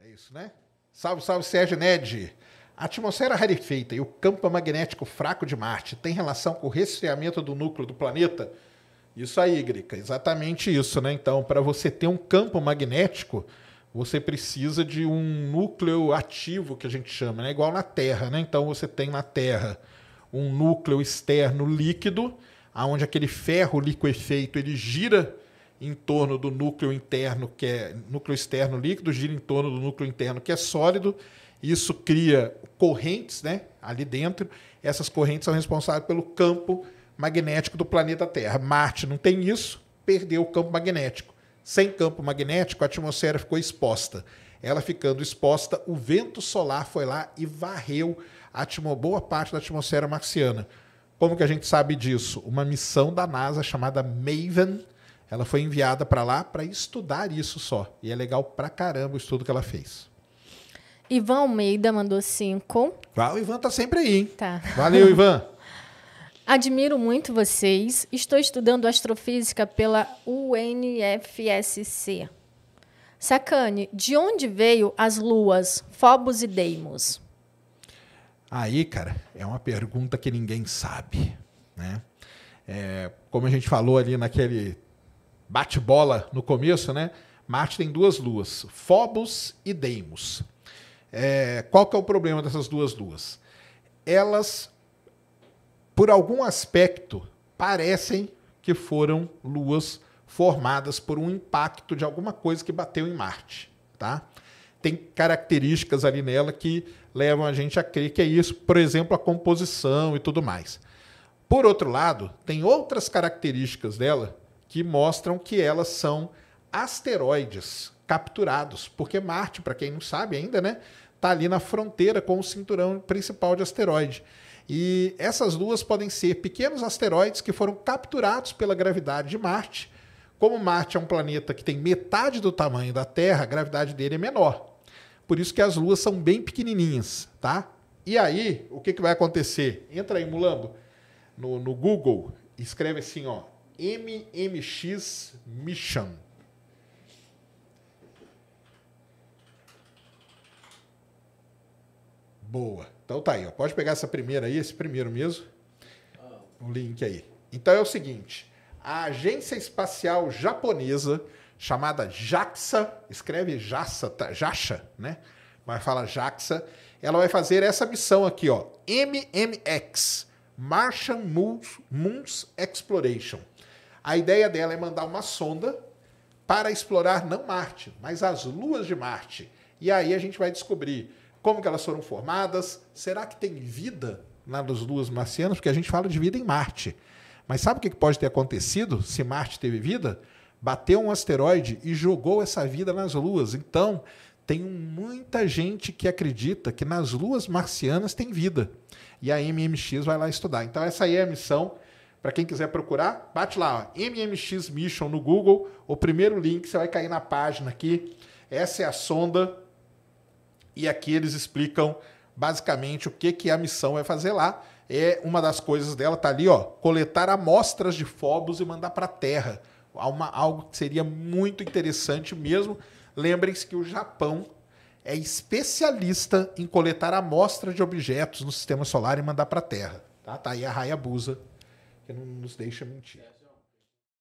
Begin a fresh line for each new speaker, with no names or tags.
é isso, né? Salve, salve, Sérgio Ned. A atmosfera rarefeita e o campo magnético fraco de Marte tem relação com o resfriamento do núcleo do planeta? Isso aí, grica. exatamente isso, né? Então, para você ter um campo magnético, você precisa de um núcleo ativo, que a gente chama, né? Igual na Terra, né? Então, você tem na Terra um núcleo externo líquido, aonde aquele ferro liquefeito ele gira em torno do núcleo interno, que é núcleo externo líquido, gira em torno do núcleo interno, que é sólido. Isso cria correntes né, ali dentro. Essas correntes são responsáveis pelo campo magnético do planeta Terra. Marte não tem isso, perdeu o campo magnético. Sem campo magnético, a atmosfera ficou exposta. Ela ficando exposta, o vento solar foi lá e varreu a boa parte da atmosfera marciana. Como que a gente sabe disso? Uma missão da NASA chamada MAVEN, ela foi enviada para lá para estudar isso só. E é legal pra caramba o estudo que ela fez. Ivan Almeida mandou cinco. Ah, o Ivan tá sempre aí, hein? Tá. Valeu, Ivan. Admiro muito vocês. Estou estudando astrofísica pela UNFSC. Sacane, de onde veio as luas Phobos e Deimos? Aí, cara, é uma pergunta que ninguém sabe, né? É, como a gente falou ali naquele bate-bola no começo, né? Marte tem duas luas, Phobos e Deimos. É, qual que é o problema dessas duas luas? Elas, por algum aspecto, parecem que foram luas formadas por um impacto de alguma coisa que bateu em Marte, tá? Tem características ali nela que levam a gente a crer que é isso, por exemplo, a composição e tudo mais. Por outro lado, tem outras características dela que mostram que elas são asteroides capturados, porque Marte, para quem não sabe ainda, né, tá ali na fronteira com o cinturão principal de asteroide. E essas duas podem ser pequenos asteroides que foram capturados pela gravidade de Marte. Como Marte é um planeta que tem metade do tamanho da Terra, a gravidade dele é menor. Por isso que as luas são bem pequenininhas, tá? E aí, o que, que vai acontecer? Entra aí, Mulambo, no, no Google, escreve assim, ó, MMX Mission. Boa. Então tá aí, ó. pode pegar essa primeira aí, esse primeiro mesmo. O link aí. Então é o seguinte, a agência espacial japonesa chamada JAXA, escreve JAXA, tá? JAXA, né? Mas fala JAXA, ela vai fazer essa missão aqui, ó, MMX, Martian Moons, Moons Exploration. A ideia dela é mandar uma sonda para explorar não Marte, mas as luas de Marte. E aí a gente vai descobrir como que elas foram formadas, será que tem vida nas luas marcianas? Porque a gente fala de vida em Marte. Mas sabe o que pode ter acontecido se Marte teve vida? Bateu um asteroide e jogou essa vida nas luas. Então, tem muita gente que acredita que nas luas marcianas tem vida. E a MMX vai lá estudar. Então, essa aí é a missão para quem quiser procurar, bate lá, ó, MMX Mission no Google, o primeiro link, você vai cair na página aqui. Essa é a sonda. E aqui eles explicam basicamente o que, que a missão vai é fazer lá. É uma das coisas dela tá ali, ó, coletar amostras de Fobos e mandar para a Terra. Uma, algo que seria muito interessante mesmo. Lembrem-se que o Japão é especialista em coletar amostras de objetos no sistema solar e mandar para a Terra. Tá? tá aí a Hayabusa que não nos deixa mentir.